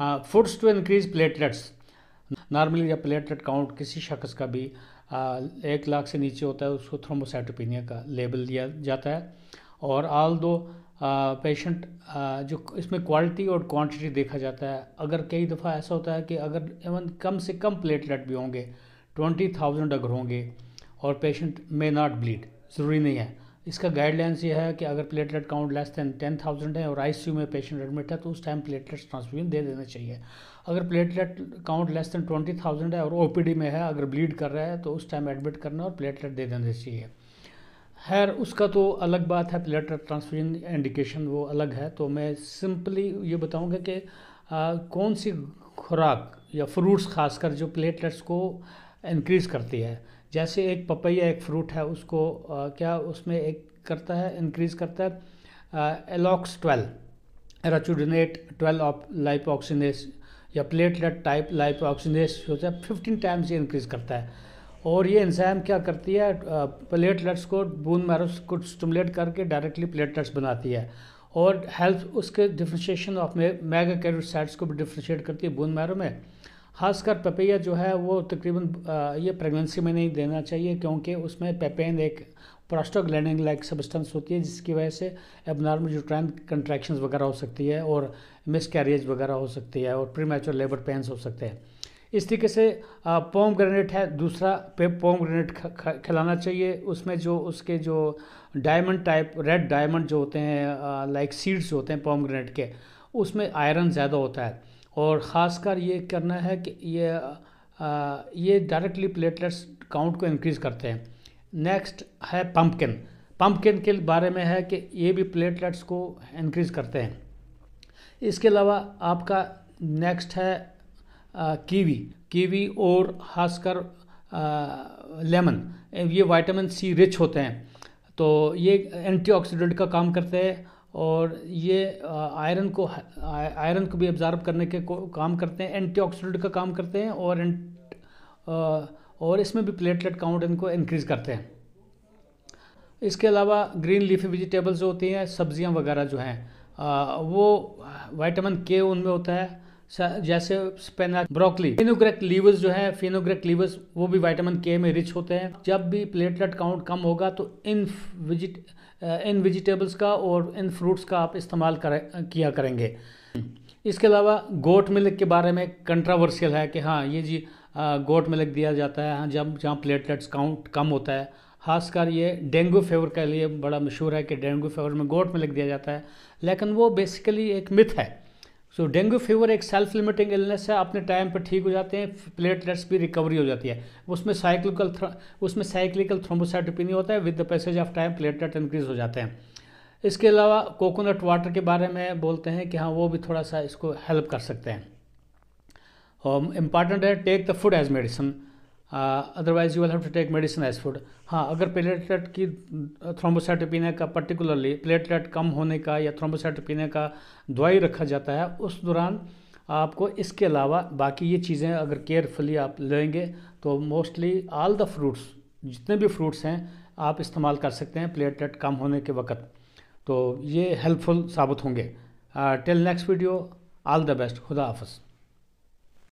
foods to increase platelets normally जब platelet count किसी शख्स का भी आ, एक लाख से नीचे होता है उसको थ्रोमोसाइटोपिनिया का लेबल दिया जाता है और आल दो पेशेंट जो इसमें क्वालिटी और क्वांटिटी देखा जाता है अगर कई दफ़ा ऐसा होता है कि अगर इवन कम से कम प्लेटलेट भी होंगे ट्वेंटी थाउजेंड अगर होंगे और पेशेंट मे नॉट ब्लीड ज़रूरी नहीं है इसका गाइडलाइंस ये है कि अगर platelet count less than ten thousand है और आईसीयू में पेशेंट एडमिट है तो उस टाइम प्लेटलेट्स ट्रांसफ्यूजन दे देना चाहिए अगर platelet count less than twenty thousand है और ओपीडी में है अगर ब्लीड कर रहा है तो उस टाइम एडमिट करना और प्लेटलेट दे देना चाहिए खैर उसका तो अलग बात है प्लेटलेट ट्रांसफ्यूजन इंडिकेशन वो अलग है तो मैं सिंपली ये बताऊँगा कि आ, कौन सी खुराक या फ्रूट्स खासकर जो प्लेटलेट्स को इनक्रीज़ करती है जैसे एक पपैया एक फ्रूट है उसको आ, क्या उसमें एक करता है इंक्रीज़ करता है एलॉक्स ट्वेल्व रचुडनेट ट्वेल्व ऑफ ऑक्सीनेस या प्लेटलेट टाइप ऑक्सीनेस होता है फिफ्टीन टाइम्स ये इंक्रीज़ करता है और ये इंजाइम क्या करती है प्लेटलेट्स को बून मैरोस को स्टमुलेट करके डायरेक्टली प्लेटलेट्स बनाती है और हेल्प उसके डिफ्रेंशिएशन ऑफ मेगा कैरोसाइट्स को भी डिफ्रेंशिएट करती है बून मैरो में खासकर पपैया जो है वो तकरीबन ये प्रेगनेंसी में नहीं देना चाहिए क्योंकि उसमें पेपेन एक प्रोस्टोग्लैंडिंग लाइक सब्सटेंस होती है जिसकी वजह से एबनॉर्मल यूट्राइन कंट्रैक्शंस वगैरह हो सकती है और मिस कैरियज वगैरह हो सकती है और प्रीमेचर लेबर पेंस हो सकते हैं इस तरीके से पोम ग्रेनेट है दूसरा पे पोम ग्रेनेट खिलाना चाहिए उसमें जो उसके जो डायमंड टाइप रेड डायमंड जो होते हैं लाइक सीड्स होते हैं पोम ग्रेनेट के उसमें आयरन ज़्यादा होता है और ख़ासकर ये करना है कि ये आ, ये डायरेक्टली प्लेटलेट्स काउंट को इंक्रीज़ करते हैं नेक्स्ट है पम्पकिन पम्पकिन के बारे में है कि ये भी प्लेटलेट्स को इंक्रीज़ करते हैं इसके अलावा आपका नेक्स्ट है आ, कीवी कीवी और खासकर लेमन ये विटामिन सी रिच होते हैं तो ये एंटीऑक्सीडेंट का काम करते हैं और ये आयरन को आयरन को भी एब्ज़ार्ब करने के काम करते हैं एंटीऑक्सीडेंट का काम करते हैं और और इसमें भी प्लेटलेट काउंट इनको इनक्रीज़ करते हैं इसके अलावा ग्रीन लीफी वेजिटेबल्स जो होती हैं सब्ज़ियाँ वगैरह जो हैं वो वाइटामिन के उनमें होता है जैसे स्पेना ब्रोकली फिनोग्रेक लीवर्स जो है फिनोग्रेक लीवर्स वो भी विटामिन के में रिच होते हैं जब भी प्लेटलेट काउंट कम होगा तो इन विजिट इन वेजिटेबल्स का और इन फ्रूट्स का आप इस्तेमाल कर किया करेंगे इसके अलावा गोट मिल्क के बारे में कंट्रावर्शियल है कि हाँ ये जी गोट मिल्क दिया जाता है हाँ, जब जहाँ प्लेटलेट्स काउंट कम होता है खासकर ये डेंगू फेवर के लिए बड़ा मशहूर है कि डेंगू फेवर में गोट मिल्क दिया जाता है लेकिन वो बेसिकली एक मिथ है सो डेंगू फीवर एक सेल्फ लिमिटिंग इलनेस है अपने टाइम पर ठीक हो जाते हैं प्लेटलेट्स भी रिकवरी हो जाती है उसमें साइक्लिकल उसमें साइक्लिकल नहीं होता है with the passage of time platelet increase हो जाते हैं इसके अलावा कोकोनट वाटर के बारे में बोलते हैं कि हाँ वो भी थोड़ा सा इसको हेल्प कर सकते हैं और um, इम्पॉर्टेंट है take the food as medicine otherwise you will have to take medicine as food हाँ अगर प्लेटलेट की थ्रोम्बोसाइटोपिनिया uh, का पर्टिकुलरली प्लेटलेट कम होने का या थ्रोम्बोसाइटोपिनिया का दवाई रखा जाता है उस दौरान आपको इसके अलावा बाकी ये चीज़ें अगर केयरफुली आप लेंगे तो मोस्टली ऑल द फ्रूट्स जितने भी फ्रूट्स हैं आप इस्तेमाल कर सकते हैं प्लेटलेट कम होने के वक्त तो ये हेल्पफुल साबित होंगे till next video all the best खुदा हाफ़